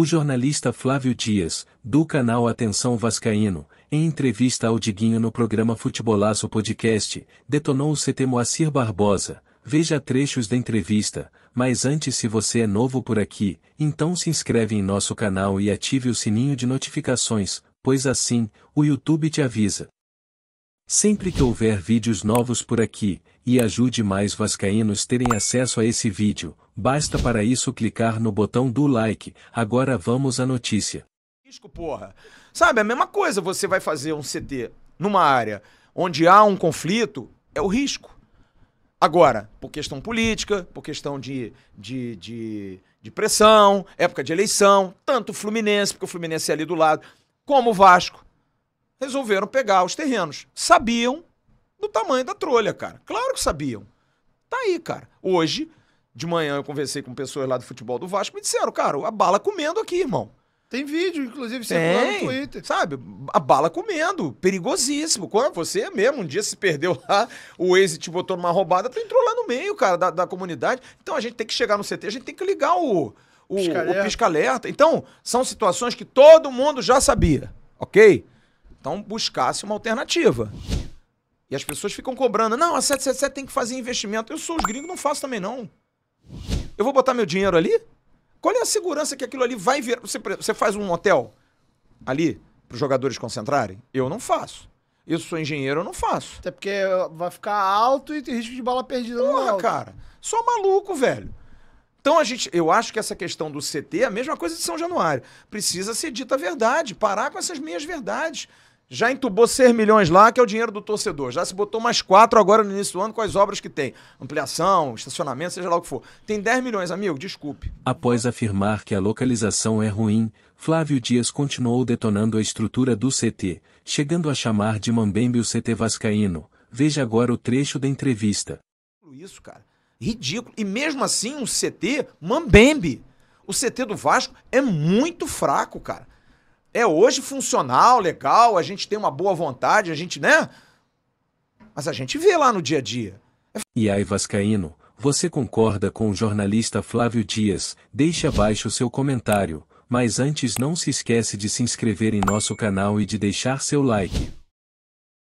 O jornalista Flávio Dias, do canal Atenção Vascaíno, em entrevista ao Diguinho no programa Futebolaço Podcast, detonou o CT Moacir Barbosa. Veja trechos da entrevista, mas antes se você é novo por aqui, então se inscreve em nosso canal e ative o sininho de notificações, pois assim, o YouTube te avisa. Sempre que houver vídeos novos por aqui, e ajude mais vascaínos terem acesso a esse vídeo, Basta para isso clicar no botão do like. Agora vamos à notícia. Risco, porra. Sabe, a mesma coisa você vai fazer um CT numa área onde há um conflito, é o risco. Agora, por questão política, por questão de, de, de, de pressão, época de eleição, tanto o Fluminense, porque o Fluminense é ali do lado, como o Vasco, resolveram pegar os terrenos. Sabiam do tamanho da trolha, cara. Claro que sabiam. Tá aí, cara. Hoje, de manhã eu conversei com pessoas lá do futebol do Vasco, me disseram, cara, a bala comendo aqui, irmão. Tem vídeo, inclusive, circulando no Twitter. Sabe, a bala comendo, perigosíssimo. Quando você mesmo um dia se perdeu lá, o Waze te botou numa roubada, tu entrou lá no meio, cara, da, da comunidade. Então a gente tem que chegar no CT, a gente tem que ligar o, o pisca-alerta. então, são situações que todo mundo já sabia, ok? Então buscasse uma alternativa. E as pessoas ficam cobrando, não, a 777 tem que fazer investimento. Eu sou os gringos, não faço também não. Eu vou botar meu dinheiro ali? Qual é a segurança que aquilo ali vai virar? Você, você faz um hotel ali para os jogadores concentrarem? Eu não faço. Eu sou engenheiro, eu não faço. Até porque vai ficar alto e tem risco de bala perdida. Porra, no cara. Só maluco, velho. Então a gente, eu acho que essa questão do CT é a mesma coisa de São Januário. Precisa ser dita a verdade, parar com essas meias verdades já entubou 6 milhões lá, que é o dinheiro do torcedor. Já se botou mais 4 agora no início do ano com as obras que tem. Ampliação, estacionamento, seja lá o que for. Tem 10 milhões, amigo, desculpe. Após afirmar que a localização é ruim, Flávio Dias continuou detonando a estrutura do CT, chegando a chamar de Mambembe o CT Vascaíno. Veja agora o trecho da entrevista. Isso, cara. Ridículo. E mesmo assim, um CT Mambembe. O CT do Vasco é muito fraco, cara é hoje funcional, legal, a gente tem uma boa vontade, a gente, né? Mas a gente vê lá no dia a dia. E aí, Vascaíno, você concorda com o jornalista Flávio Dias? Deixe abaixo o seu comentário, mas antes não se esquece de se inscrever em nosso canal e de deixar seu like.